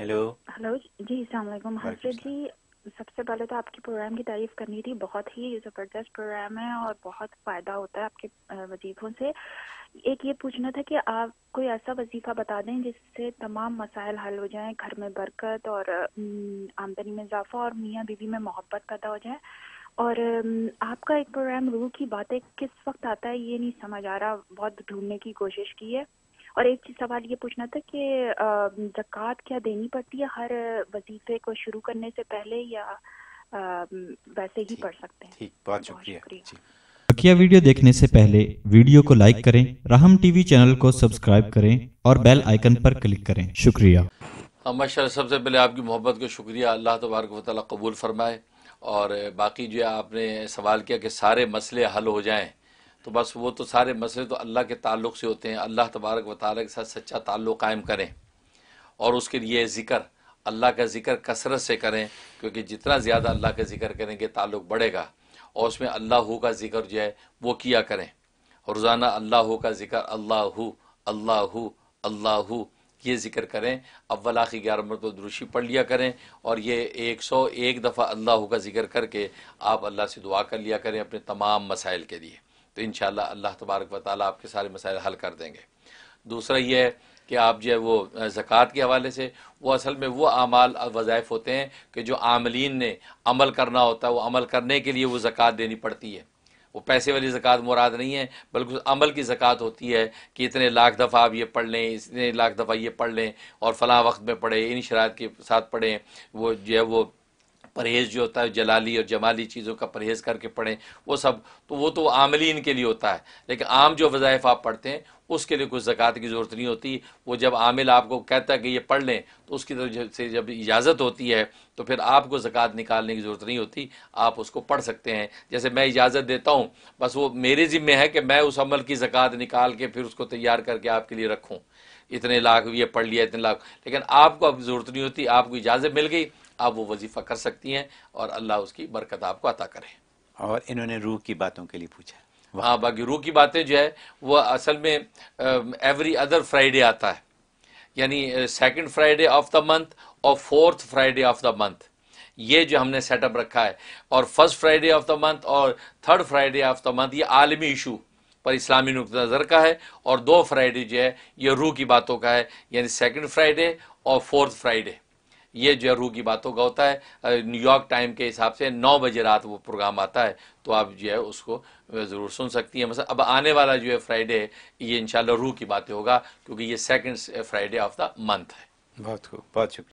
hello hello जी सलाम हजरत जी सबसे पहले तो आपके प्रोग्राम की तारीफ करनी थी बहुत ही ज़बरदस्त प्रोग्राम है और बहुत फ़ायदा होता है आपके वजीफ़ों से एक ये पूछना था कि आप कोई ऐसा वजीफ़ा बता दें जिससे तमाम मसाइल हल हो जाएं घर में बरकत और आमदनी में इजाफा और मियाँ बीवी में मोहब्बत पैदा हो जाए और आपका एक प्रोग्राम रूह की बातें किस वक्त आता है ये नहीं समझ आ रहा बहुत ढूंढने की कोशिश की है और एक चीज सवाल ये पूछना था कि जक़ात क्या देनी पड़ती है हर वजीफे को शुरू करने से पहले या वैसे ही पढ़ सकते हैं ठीक बहुत शुक्रिया बकिया वीडियो देखने से पहले वीडियो को लाइक करें रहम टीवी चैनल को सब्सक्राइब करें और बेल आइकन पर क्लिक करें शुक्रिया हाँ, माशा सबसे पहले आपकी मोहब्बत का शुक्रिया अल्लाह तबारक वाली कबूल फरमाए और बाकी जो आपने सवाल किया कि सारे मसले हल हो जाएं तो बस वो तो सारे मसले तो अल्लाह के ताल्लुक से होते हैं अल्लाह तबारक व ताली के साथ सच्चा ताल्लुक कायम करें और उसके लिए ज़िक्र अल्लाह का ज़िक्र कसरत से करें क्योंकि जितना ज़्यादा अल्लाह का ज़िक्र करेंगे ताल्लुक बढ़ेगा और उसमें अल्लाह का ज़िक्र जो है वो किया करें रोज़ाना अल्लाह का ज़िक्र अल्लाह अल्लाह अल्लाह ये ज़िक्र करें अव्वल आखि ग्यारह मरतब दुरुशी पढ़ लिया करें और ये एक सौ एक दफ़ा अल्लाह का ज़िक्र करके आप अल्लाह से दुआ कर लिया करें अपने तमाम मसाइल के लिए तो इन अल्लाह तबारक व ताली आपके सारे मसाइल हल कर देंगे दूसरा ये है कि आप जो है वो ज़क़़त के हवाले से वो असल में वो अमाल वज़ाइफ होते हैं कि जो आमलिन ने अमल करना होता है वो अमल करने के लिए वो ज़क़़त देनी पड़ती है वो पैसे वाली ज़क़़त मुराद नहीं है बल्कि अमल की ज़क़़त होती है कि इतने लाख दफ़ा आप ये पढ़ लें इतने लाख दफ़ा ये पढ़ लें और फ़लाँ वक्त में पढ़ें इन शरात के साथ पढ़ें वो जो है वो परहेज़ जो होता है जलाली और जमाली चीज़ों का परहेज़ करके पढ़ें वो सब तो वो तो आमलीन के लिए होता है लेकिन आम जो वज़ाइफ आप पढ़ते हैं उसके लिए कुछ ज़क़़त की ज़रूरत नहीं होती वो जब आमिल आपको कहता है कि ये पढ़ लें तो उसकी तरफ से जब इजाज़त होती है तो फिर आपको ज़क़ात निकालने की ज़रूरत नहीं होती आप उसको पढ़ सकते हैं जैसे मैं इजाज़त देता हूँ बस वो मेरे ज़िम्मे है कि मैं उस अमल की ज़क़ात निकाल के फिर उसको तैयार करके आपके लिए रखूँ इतने लाख ये पढ़ लिया इतने लाख लेकिन आपको अब ज़रूरत नहीं होती आपको इजाज़त मिल गई आप वो वजीफ़ा कर सकती हैं और अल्लाह उसकी बरकत आपको अता करें और इन्होंने रूह की बातों के लिए पूछा हाँ बाकी रूह की बातें जो है वो असल में एवरी अदर फ्राइडे आता है यानी second Friday of the month और fourth Friday of the month ये जो हमने सेटअप रखा है और first Friday of the month और third Friday of the month ये आलमी इशू पर इस्लामी नुक़ नज़र का है और दो फ्राइडे जो है ये रूह की बातों का है यानी सेकंड फ्राइडे और फोर्थ फ्राइडे ये जो रूह की बातों का होता है न्यूयॉर्क टाइम के हिसाब से नौ बजे रात वो प्रोग्राम आता है तो आप जो है उसको ज़रूर सुन सकती हैं मतलब अब आने वाला जो है फ्राइडे ये इन रूह की बातें होगा क्योंकि ये second Friday of the month है बहुत खूब बहुत शुक्रिया